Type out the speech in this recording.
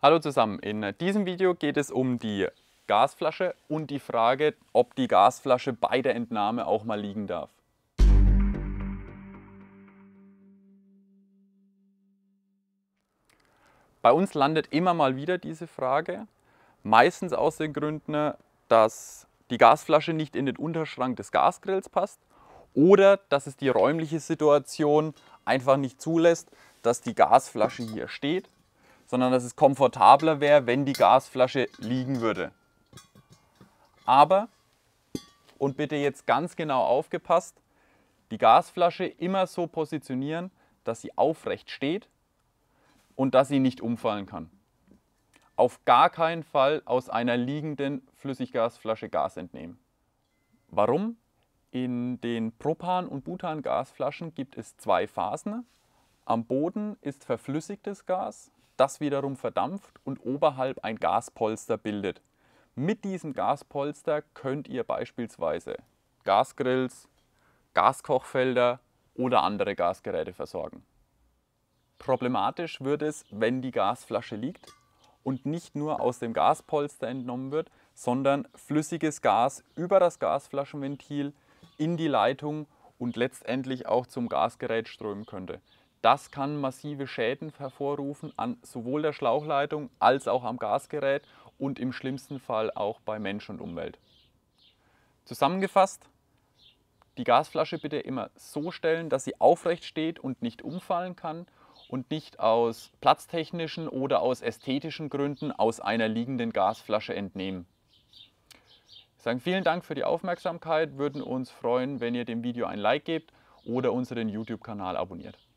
Hallo zusammen, in diesem Video geht es um die Gasflasche und die Frage, ob die Gasflasche bei der Entnahme auch mal liegen darf. Bei uns landet immer mal wieder diese Frage, meistens aus den Gründen, dass die Gasflasche nicht in den Unterschrank des Gasgrills passt oder dass es die räumliche Situation einfach nicht zulässt, dass die Gasflasche hier steht sondern dass es komfortabler wäre, wenn die Gasflasche liegen würde. Aber, und bitte jetzt ganz genau aufgepasst, die Gasflasche immer so positionieren, dass sie aufrecht steht und dass sie nicht umfallen kann. Auf gar keinen Fall aus einer liegenden Flüssiggasflasche Gas entnehmen. Warum? In den Propan- und Butangasflaschen gibt es zwei Phasen. Am Boden ist verflüssigtes Gas das wiederum verdampft und oberhalb ein Gaspolster bildet. Mit diesem Gaspolster könnt ihr beispielsweise Gasgrills, Gaskochfelder oder andere Gasgeräte versorgen. Problematisch wird es, wenn die Gasflasche liegt und nicht nur aus dem Gaspolster entnommen wird, sondern flüssiges Gas über das Gasflaschenventil in die Leitung und letztendlich auch zum Gasgerät strömen könnte. Das kann massive Schäden hervorrufen an sowohl der Schlauchleitung als auch am Gasgerät und im schlimmsten Fall auch bei Mensch und Umwelt. Zusammengefasst, die Gasflasche bitte immer so stellen, dass sie aufrecht steht und nicht umfallen kann und nicht aus platztechnischen oder aus ästhetischen Gründen aus einer liegenden Gasflasche entnehmen. Wir sagen vielen Dank für die Aufmerksamkeit, würden uns freuen, wenn ihr dem Video ein Like gebt oder unseren YouTube-Kanal abonniert.